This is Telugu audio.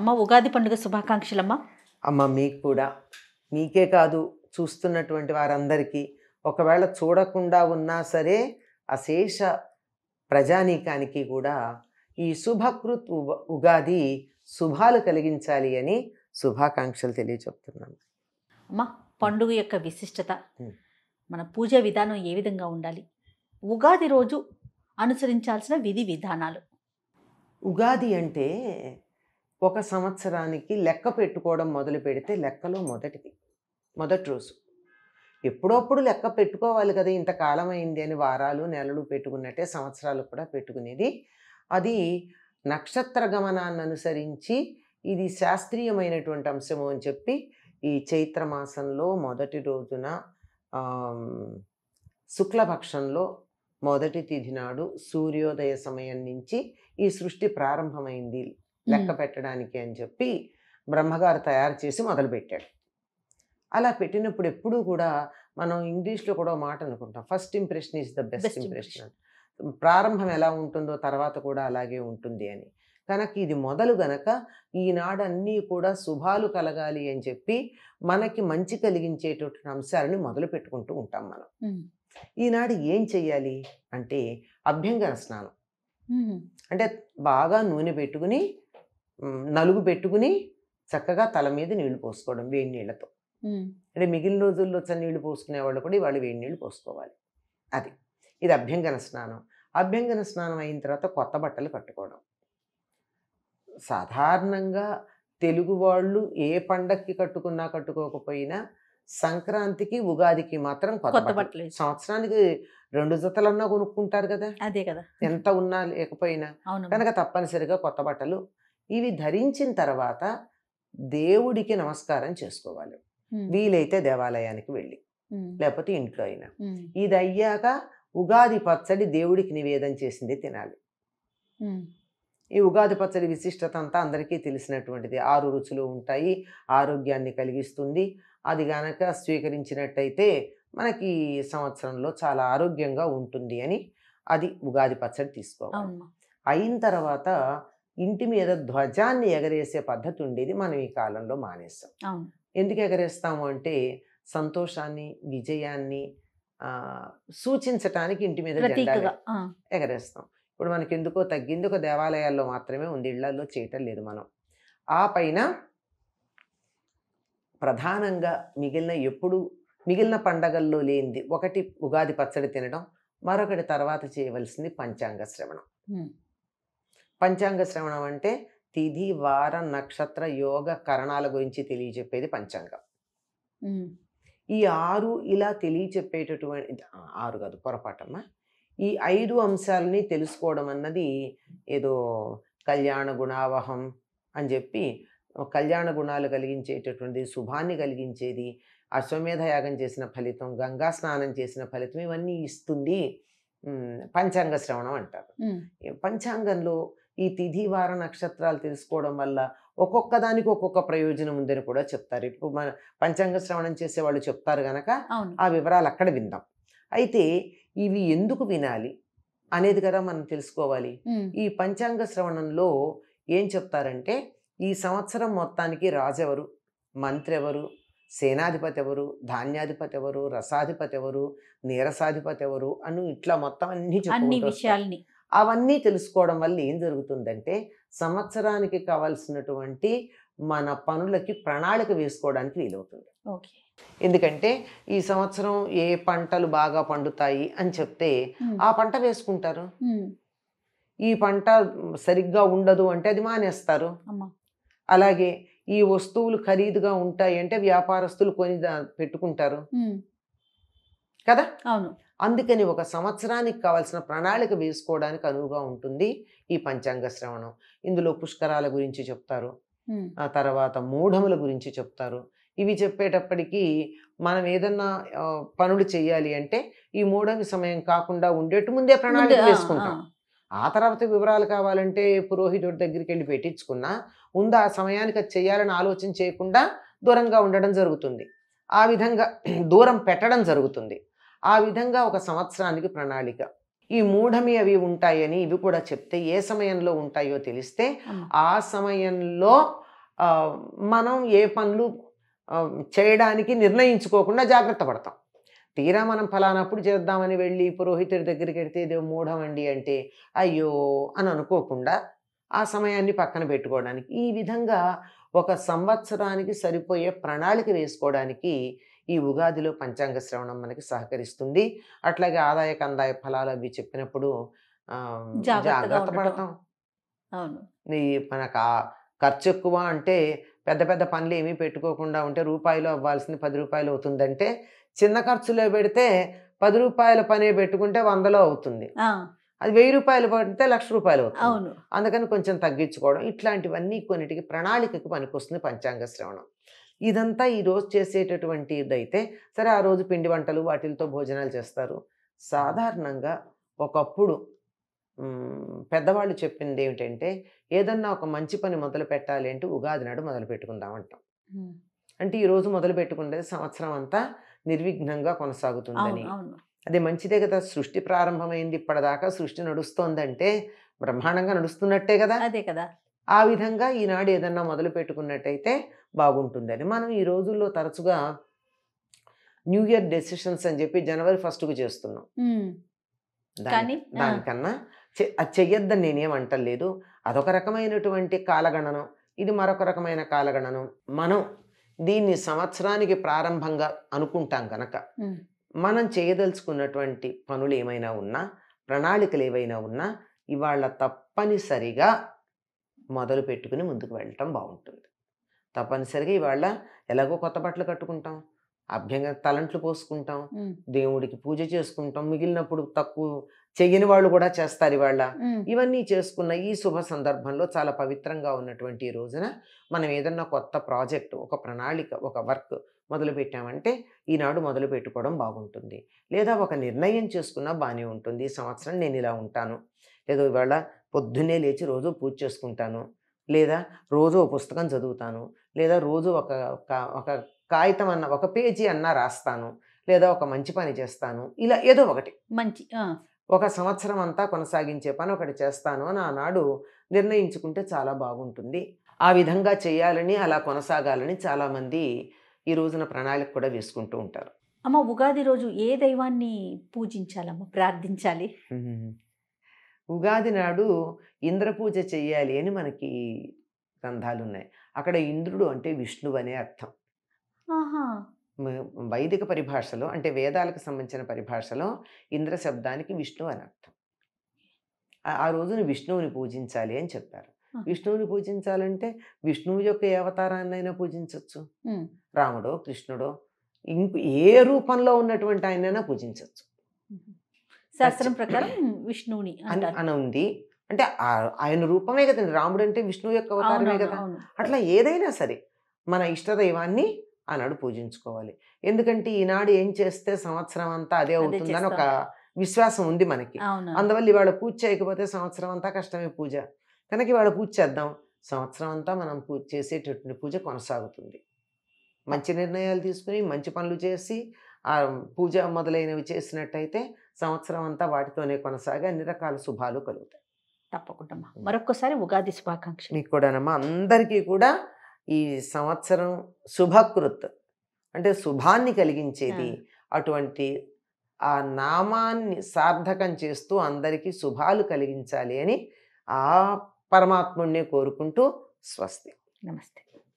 అమ్మ ఉగాది పండుగ శుభాకాంక్షలమ్మా అమ్మ మీకు కూడా మీకే కాదు చూస్తున్నటువంటి వారందరికీ ఒకవేళ చూడకుండా ఉన్నా సరే అశేష ప్రజానీకానికి కూడా ఈ శుభకృత్ ఉగాది శుభాలు కలిగించాలి అని శుభాకాంక్షలు తెలియచెప్తున్నాను అమ్మ పండుగ యొక్క విశిష్టత మన పూజ విధానం ఏ విధంగా ఉండాలి ఉగాది రోజు అనుసరించాల్సిన విధి విధానాలు ఉగాది అంటే ఒక సంవత్సరానికి లెక్క పెట్టుకోవడం మొదలు పెడితే లెక్కలో మొదటిది మొదటి రోజు ఎప్పుడప్పుడు లెక్క పెట్టుకోవాలి కదా ఇంతకాలం అయింది అని వారాలు నెలలు పెట్టుకున్నట్టే సంవత్సరాలు కూడా పెట్టుకునేది అది నక్షత్ర గమనాన్ని అనుసరించి ఇది శాస్త్రీయమైనటువంటి అంశము అని చెప్పి ఈ చైత్రమాసంలో మొదటి రోజున శుక్లపక్షంలో మొదటి తిథి నాడు సూర్యోదయ సమయం నుంచి ఈ సృష్టి ప్రారంభమైంది లెక్క పెట్టడానికి అని చెప్పి బ్రహ్మగారు తయారు చేసి మొదలుపెట్టాడు అలా పెట్టినప్పుడు ఎప్పుడూ కూడా మనం ఇంగ్లీష్లో కూడా మాట అనుకుంటాం first impression is the best impression ప్రారంభం ఎలా ఉంటుందో తర్వాత కూడా అలాగే ఉంటుంది అని కనుక ఇది మొదలు గనక ఈనాడు అన్నీ కూడా శుభాలు కలగాలి అని చెప్పి మనకి మంచి కలిగించేటటువంటి అంశాలని మొదలు పెట్టుకుంటూ ఉంటాం మనం ఈనాడు ఏం చెయ్యాలి అంటే అభ్యంగన స్నానం అంటే బాగా నూనె పెట్టుకుని నలుగు పెట్టుకుని చక్కగా తల మీద నీళ్లు పోసుకోవడం వేడి నీళ్లతో అంటే మిగిలిన రోజుల్లో చన్నీళ్ళు పోసుకునే వాళ్ళు కూడా ఇవాళ వేడి నీళ్ళు పోసుకోవాలి అది ఇది అభ్యంగన స్నానం అభ్యంగన స్నానం అయిన తర్వాత కొత్త బట్టలు కట్టుకోవడం సాధారణంగా తెలుగు వాళ్ళు ఏ పండక్కి కట్టుకున్నా కట్టుకోకపోయినా సంక్రాంతికి ఉగాదికి మాత్రం కొత్త బట్టలు సంవత్సరానికి రెండు జతలన్నా కొనుక్కుంటారు కదా అదే కదా ఎంత ఉన్నా లేకపోయినా కనుక తప్పనిసరిగా కొత్త బట్టలు ఇవి ధరించిన తర్వాత దేవుడికి నమస్కారం చేసుకోవాలి వీలైతే దేవాలయానికి వెళ్ళి లేకపోతే ఇంట్లో అయినా ఇది అయ్యాక ఉగాది పచ్చడి దేవుడికి నివేదన చేసింది తినాలి ఈ ఉగాది పచ్చడి విశిష్టత అంతా అందరికీ తెలిసినటువంటిది ఆరు రుచులు ఉంటాయి ఆరోగ్యాన్ని కలిగిస్తుంది అది గనక స్వీకరించినట్టయితే మనకి సంవత్సరంలో చాలా ఆరోగ్యంగా ఉంటుంది అని అది ఉగాది పచ్చడి తీసుకోవాలి అయిన తర్వాత ఇంటి మీద ధ్వజాన్ని ఎగరేసే పద్ధతి ఉండేది మనం ఈ కాలంలో మానేస్తాం ఎందుకు ఎగరేస్తాము అంటే సంతోషాన్ని విజయాన్ని సూచించటానికి ఇంటి మీద ఎగరేస్తాం ఇప్పుడు మనకి ఎందుకో తగ్గింది ఒక దేవాలయాల్లో మాత్రమే ఉంది ఇళ్లలో చేయటం లేదు మనం ఆ పైన ప్రధానంగా మిగిలిన ఎప్పుడు మిగిలిన పండగల్లో లేనిది ఒకటి ఉగాది పచ్చడి తినడం మరొకటి తర్వాత చేయవలసింది పంచాంగ శ్రవణం పంచాంగ శ్రవణం అంటే తిథి వార నక్షత్ర యోగ కరణాల గురించి తెలియజెప్పేది పంచాంగం ఈ ఆరు ఇలా తెలియచెప్పేటటువంటి ఆరు కాదు పొరపాటమ్మా ఈ ఐదు అంశాలని తెలుసుకోవడం అన్నది ఏదో కళ్యాణ గుణావహం అని చెప్పి కళ్యాణ గుణాలు కలిగించేటటువంటి శుభాన్ని కలిగించేది అశ్వమేధ యాగం చేసిన ఫలితం గంగా స్నానం చేసిన ఫలితం ఇవన్నీ ఇస్తుంది పంచాంగ శ్రవణం అంటారు పంచాంగంలో ఈ తిథి వార నక్షత్రాలు తెలుసుకోవడం వల్ల ఒక్కొక్క దానికి ఒక్కొక్క ప్రయోజనం ఉందని కూడా చెప్తారు ఇప్పుడు మన పంచాంగ శ్రవణం చేసే వాళ్ళు చెప్తారు కనుక ఆ వివరాలు అక్కడ విందాం అయితే ఇవి ఎందుకు వినాలి అనేది కదా మనం తెలుసుకోవాలి ఈ పంచాంగ శ్రవణంలో ఏం చెప్తారంటే ఈ సంవత్సరం మొత్తానికి రాజెవరు మంత్రి ఎవరు సేనాధిపతి ఎవరు ధాన్యాధిపతి ఎవరు రసాధిపతి ఎవరు నీరసాధిపతి ఎవరు అని ఇట్లా మొత్తం అన్ని అన్ని విషయాల్ని అవన్నీ తెలుసుకోవడం వల్ల ఏం జరుగుతుందంటే సంవత్సరానికి కావాల్సినటువంటి మన పనులకి ప్రణాళిక వేసుకోవడానికి వీలవుతుంది ఓకే ఎందుకంటే ఈ సంవత్సరం ఏ పంటలు బాగా పండుతాయి అని చెప్తే ఆ పంట వేసుకుంటారు ఈ పంట సరిగ్గా ఉండదు అంటే అది మానేస్తారు అలాగే ఈ వస్తువులు ఖరీదుగా ఉంటాయి అంటే వ్యాపారస్తులు కొని పెట్టుకుంటారు కదా అవును అందుకని ఒక సంవత్సరానికి కావాల్సిన ప్రణాళిక వేసుకోవడానికి అనువుగా ఉంటుంది ఈ పంచాంగ శ్రవణం ఇందులో పుష్కరాల గురించి చెప్తారు ఆ తర్వాత మూఢముల గురించి చెప్తారు ఇవి చెప్పేటప్పటికీ మనం ఏదన్నా పనులు చేయాలి అంటే ఈ మూఢమి సమయం కాకుండా ఉండేట్టు ముందే ప్రణాళిక వేసుకుంటాం ఆ తర్వాత వివరాలు కావాలంటే పురోహితుడి దగ్గరికి వెళ్ళి పెట్టించుకున్నా ముందు ఆ సమయానికి అది చేయాలని ఆలోచన చేయకుండా దూరంగా ఉండడం జరుగుతుంది ఆ విధంగా దూరం పెట్టడం జరుగుతుంది ఆ విధంగా ఒక సంవత్సరానికి ప్రణాళిక ఈ మూఢమి అవి ఉంటాయని ఇవి కూడా చెప్తే ఏ సమయంలో ఉంటాయో తెలిస్తే ఆ సమయంలో మనం ఏ పనులు చేయడానికి నిర్ణయించుకోకుండా జాగ్రత్త పడతాం తీరా మనం ఫలానప్పుడు చేద్దామని వెళ్ళి పురోహితుడి దగ్గరికి వెడితే ఏదో మూఢమండి అంటే అయ్యో అని అనుకోకుండా ఆ సమయాన్ని పక్కన పెట్టుకోవడానికి ఈ విధంగా ఒక సంవత్సరానికి సరిపోయే ప్రణాళిక వేసుకోవడానికి ఈ ఉగాదిలో పంచాంగ శ్రవణం మనకి సహకరిస్తుంది అట్లాగే ఆదాయ కందాయ ఫలాలు అవి చెప్పినప్పుడు జాగ్రత్త పడతాం మనకు ఆ ఖర్చు ఎక్కువ అంటే పెద్ద పెద్ద పనులు ఏమీ పెట్టుకోకుండా ఉంటే రూపాయలు అవ్వాల్సింది పది రూపాయలు అవుతుందంటే చిన్న ఖర్చులో పెడితే పది రూపాయల పని పెట్టుకుంటే వందలో అవుతుంది అది వెయ్యి రూపాయలు పడితే లక్ష రూపాయలు అవుతుంది అందుకని కొంచెం తగ్గించుకోవడం ఇట్లాంటివన్నీ కొన్నిటికి ప్రణాళికకి పనికొస్తుంది పంచాంగ శ్రవణం ఇదంతా ఈరోజు చేసేటటువంటిదైతే సరే ఆ రోజు పిండి వంటలు వాటిలతో భోజనాలు చేస్తారు సాధారణంగా ఒకప్పుడు పెద్దవాళ్ళు చెప్పింది ఏమిటంటే ఏదన్నా ఒక మంచి పని మొదలు పెట్టాలి అంటే ఉగాది నాడు మొదలు పెట్టుకుందాం అంటాం అంటే ఈరోజు మొదలు పెట్టుకునేది సంవత్సరం అంతా నిర్విఘ్నంగా కొనసాగుతుందని అదే మంచిదే కదా సృష్టి ప్రారంభమైంది ఇప్పటిదాకా సృష్టి నడుస్తోందంటే బ్రహ్మాండంగా నడుస్తున్నట్టే కదా అదే కదా ఆ విధంగా ఈనాడు ఏదన్నా మొదలు పెట్టుకున్నట్టయితే బాగుంటుందని మనం ఈ రోజుల్లో తరచుగా న్యూ ఇయర్ డెసిషన్స్ అని చెప్పి జనవరి ఫస్ట్కు చేస్తున్నాం దానికన్నా అది చెయ్యొద్దని నేనేమంటలేదు అదొక రకమైనటువంటి కాలగణనం ఇది మరొక రకమైన కాలగణనం మనం దీన్ని సంవత్సరానికి ప్రారంభంగా అనుకుంటాం కనుక మనం చేయదలుచుకున్నటువంటి పనులు ఏమైనా ఉన్నా ప్రణాళికలు ఏవైనా ఉన్నా ఇవాళ తప్పనిసరిగా మొదలు పెట్టుకుని ముందుకు వెళ్ళటం బాగుంటుంది తప్పనిసరిగా ఇవాళ ఎలాగో కొత్త బట్టలు కట్టుకుంటాం అభ్యంగా తలంట్లు పోసుకుంటాం దేవుడికి పూజ చేసుకుంటాం మిగిలినప్పుడు తక్కువ చెయ్యని వాళ్ళు కూడా చేస్తారు ఇవాళ ఇవన్నీ చేసుకున్న ఈ శుభ సందర్భంలో చాలా పవిత్రంగా ఉన్నటువంటి ఈ రోజున మనం ఏదన్నా కొత్త ప్రాజెక్ట్ ఒక ప్రణాళిక ఒక వర్క్ మొదలు పెట్టామంటే ఈనాడు మొదలు పెట్టుకోవడం బాగుంటుంది లేదా ఒక నిర్ణయం చేసుకున్నా బాగానే ఉంటుంది ఈ సంవత్సరం నేను ఇలా ఉంటాను లేదా ఇవాళ పొద్దున్నే లేచి రోజు పూజ చేసుకుంటాను లేదా రోజు ఒక పుస్తకం చదువుతాను లేదా రోజు ఒక ఒక కాగితం అన్న ఒక పేజీ అన్నా రాస్తాను లేదా ఒక మంచి పని చేస్తాను ఇలా ఏదో ఒకటి మంచి ఒక సంవత్సరం అంతా కొనసాగించే పని ఒకటి చేస్తాను అని ఆనాడు నిర్ణయించుకుంటే చాలా బాగుంటుంది ఆ విధంగా చేయాలని అలా కొనసాగాలని చాలామంది ఈ రోజున ప్రణాళిక కూడా వేసుకుంటూ ఉంటారు అమ్మ ఉగాది రోజు ఏ దైవాన్ని పూజించాలమ్మ ప్రార్థించాలి ఉగాది నాడు ఇంద్రపూజ చేయాలి అని మనకి గ్రంథాలు ఉన్నాయి అక్కడ ఇంద్రుడు అంటే విష్ణువు అనే అర్థం వైదిక పరిభాషలో అంటే వేదాలకు సంబంధించిన పరిభాషలో ఇంద్ర శబ్దానికి విష్ణువు అని అర్థం ఆ రోజున విష్ణువుని పూజించాలి అని చెప్పారు విష్ణువుని పూజించాలంటే విష్ణువు యొక్క ఏ అవతారాన్నైనా పూజించవచ్చు రాముడో కృష్ణుడో ఇంక ఏ రూపంలో ఉన్నటువంటి ఆయనైనా పూజించవచ్చు శాస్త్రం ప్రకారం విష్ణువుని అని ఉంది అంటే ఆయన రూపమే కదండి రాముడు అంటే విష్ణువు యొక్క అవతారమే కదా అట్లా ఏదైనా సరే మన ఇష్టదైవాన్ని ఆనాడు పూజించుకోవాలి ఎందుకంటే ఈనాడు ఏం చేస్తే సంవత్సరం అంతా అదే అవుతుందని ఒక విశ్వాసం ఉంది మనకి అందువల్ల ఇవాళ పూజ చేయకపోతే సంవత్సరం అంతా కష్టమే పూజ కనుక ఇవాళ పూజ చేద్దాం సంవత్సరం అంతా మనం పూజ చేసేటటువంటి పూజ కొనసాగుతుంది మంచి నిర్ణయాలు తీసుకుని మంచి పనులు చేసి పూజ మొదలైనవి చేసినట్టయితే సంవత్సరం అంతా వాటితోనే కొనసాగి అన్ని రకాల శుభాలు కలుగుతాయి తప్పకుండా మరొకసారి ఉగాది శుభాకాంక్ష మీకు కూడానమ్మా అందరికీ కూడా ఈ సంవత్సరం శుభకృత్ అంటే శుభాన్ని కలిగించేది అటువంటి ఆ నామాన్ని సార్థకం చేస్తూ అందరికీ శుభాలు కలిగించాలి అని ఆ పరమాత్ముణ్ణే కోరుకుంటూ స్వస్తి నమస్తే